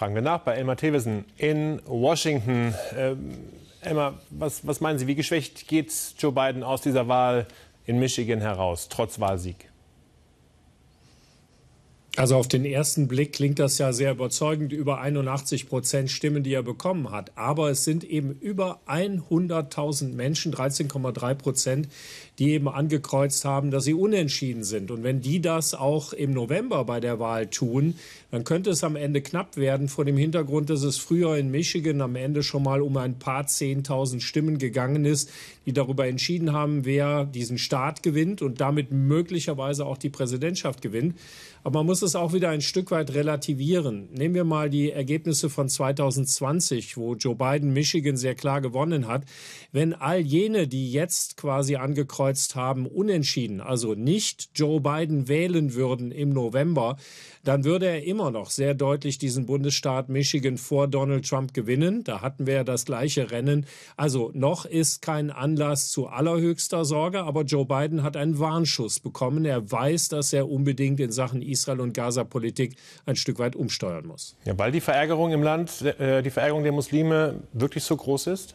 Fragen wir nach bei Elmar Thewissen in Washington. Ähm, Elmar, was, was meinen Sie, wie geschwächt geht Joe Biden aus dieser Wahl in Michigan heraus, trotz Wahlsieg? Also auf den ersten Blick klingt das ja sehr überzeugend, über 81 Prozent Stimmen, die er bekommen hat. Aber es sind eben über 100.000 Menschen, 13,3 Prozent, die eben angekreuzt haben, dass sie unentschieden sind. Und wenn die das auch im November bei der Wahl tun, dann könnte es am Ende knapp werden vor dem Hintergrund, dass es früher in Michigan am Ende schon mal um ein paar 10.000 Stimmen gegangen ist, die darüber entschieden haben, wer diesen Staat gewinnt und damit möglicherweise auch die Präsidentschaft gewinnt. Aber man muss es es auch wieder ein Stück weit relativieren. Nehmen wir mal die Ergebnisse von 2020, wo Joe Biden Michigan sehr klar gewonnen hat. Wenn all jene, die jetzt quasi angekreuzt haben, unentschieden, also nicht Joe Biden wählen würden im November, dann würde er immer noch sehr deutlich diesen Bundesstaat Michigan vor Donald Trump gewinnen. Da hatten wir ja das gleiche Rennen. Also noch ist kein Anlass zu allerhöchster Sorge, aber Joe Biden hat einen Warnschuss bekommen. Er weiß, dass er unbedingt in Sachen Israel und Gaza-Politik ein Stück weit umsteuern muss. Ja, weil die Verärgerung im Land, äh, die Verärgerung der Muslime wirklich so groß ist?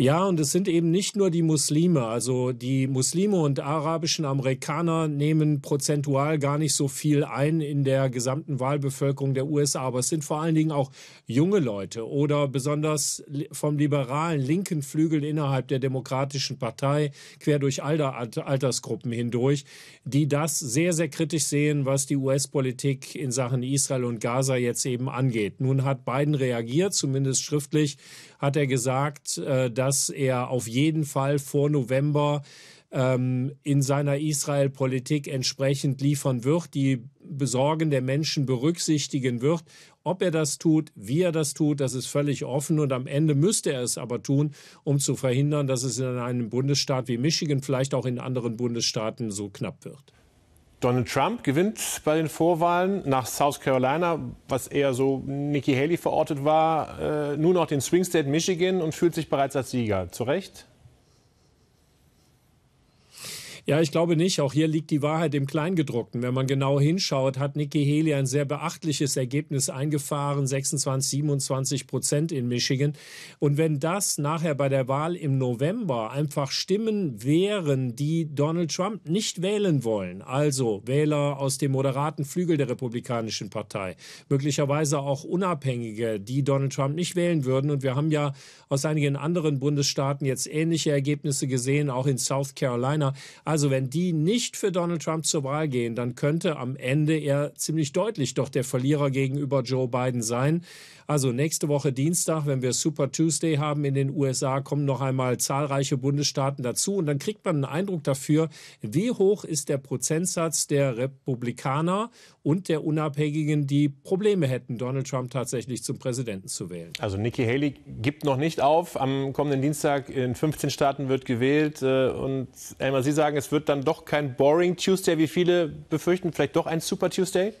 Ja, und es sind eben nicht nur die Muslime. Also die Muslime und arabischen Amerikaner nehmen prozentual gar nicht so viel ein in der gesamten Wahlbevölkerung der USA. Aber es sind vor allen Dingen auch junge Leute oder besonders vom liberalen linken Flügel innerhalb der Demokratischen Partei quer durch alle Altersgruppen hindurch, die das sehr, sehr kritisch sehen, was die US-Politik in Sachen Israel und Gaza jetzt eben angeht. Nun hat Biden reagiert, zumindest schriftlich, hat er gesagt, äh, dass er auf jeden Fall vor November ähm, in seiner Israel-Politik entsprechend liefern wird, die Besorgen der Menschen berücksichtigen wird. Ob er das tut, wie er das tut, das ist völlig offen und am Ende müsste er es aber tun, um zu verhindern, dass es in einem Bundesstaat wie Michigan, vielleicht auch in anderen Bundesstaaten so knapp wird. Donald Trump gewinnt bei den Vorwahlen nach South Carolina, was eher so Nikki Haley verortet war, äh, nur noch den Swing State Michigan und fühlt sich bereits als Sieger. Zu Recht? Ja, ich glaube nicht. Auch hier liegt die Wahrheit im Kleingedruckten. Wenn man genau hinschaut, hat Nikki Haley ein sehr beachtliches Ergebnis eingefahren, 26, 27 Prozent in Michigan. Und wenn das nachher bei der Wahl im November einfach Stimmen wären, die Donald Trump nicht wählen wollen, also Wähler aus dem moderaten Flügel der Republikanischen Partei, möglicherweise auch Unabhängige, die Donald Trump nicht wählen würden. Und wir haben ja aus einigen anderen Bundesstaaten jetzt ähnliche Ergebnisse gesehen, auch in South Carolina. Also also wenn die nicht für Donald Trump zur Wahl gehen, dann könnte am Ende er ziemlich deutlich doch der Verlierer gegenüber Joe Biden sein. Also nächste Woche Dienstag, wenn wir Super Tuesday haben in den USA, kommen noch einmal zahlreiche Bundesstaaten dazu und dann kriegt man einen Eindruck dafür, wie hoch ist der Prozentsatz der Republikaner und der Unabhängigen, die Probleme hätten, Donald Trump tatsächlich zum Präsidenten zu wählen. Also Nikki Haley gibt noch nicht auf. Am kommenden Dienstag in 15 Staaten wird gewählt äh, und Elmar, Sie sagen, es wird dann doch kein Boring Tuesday, wie viele befürchten, vielleicht doch ein Super Tuesday?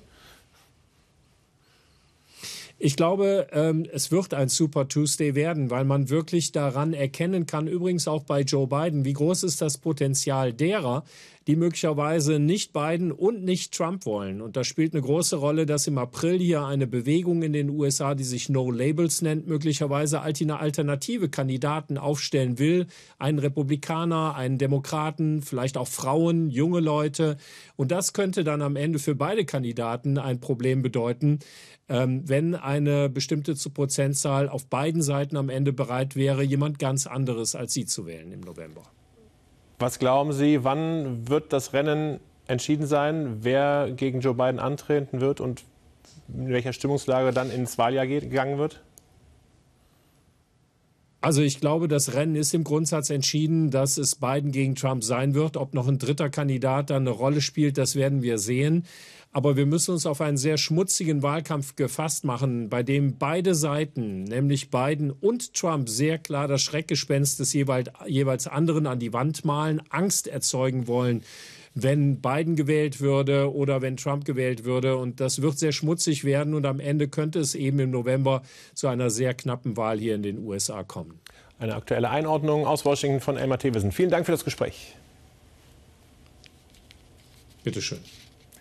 Ich glaube, ähm, es wird ein Super Tuesday werden, weil man wirklich daran erkennen kann, übrigens auch bei Joe Biden, wie groß ist das Potenzial derer, die möglicherweise nicht Biden und nicht Trump wollen. Und da spielt eine große Rolle, dass im April hier eine Bewegung in den USA, die sich No Labels nennt, möglicherweise alternative Kandidaten aufstellen will. Einen Republikaner, einen Demokraten, vielleicht auch Frauen, junge Leute. Und das könnte dann am Ende für beide Kandidaten ein Problem bedeuten, ähm, wenn eine bestimmte Prozentzahl auf beiden Seiten am Ende bereit wäre, jemand ganz anderes als sie zu wählen im November. Was glauben Sie, wann wird das Rennen entschieden sein, wer gegen Joe Biden antreten wird und in welcher Stimmungslage dann ins Wahljahr gegangen wird? Also ich glaube, das Rennen ist im Grundsatz entschieden, dass es Biden gegen Trump sein wird. Ob noch ein dritter Kandidat dann eine Rolle spielt, das werden wir sehen. Aber wir müssen uns auf einen sehr schmutzigen Wahlkampf gefasst machen, bei dem beide Seiten, nämlich Biden und Trump, sehr klar das Schreckgespenst des jeweils, jeweils anderen an die Wand malen, Angst erzeugen wollen wenn Biden gewählt würde oder wenn Trump gewählt würde. Und das wird sehr schmutzig werden. Und am Ende könnte es eben im November zu einer sehr knappen Wahl hier in den USA kommen. Eine aktuelle Einordnung aus Washington von Elmar Thewissen. Vielen Dank für das Gespräch. Bitteschön.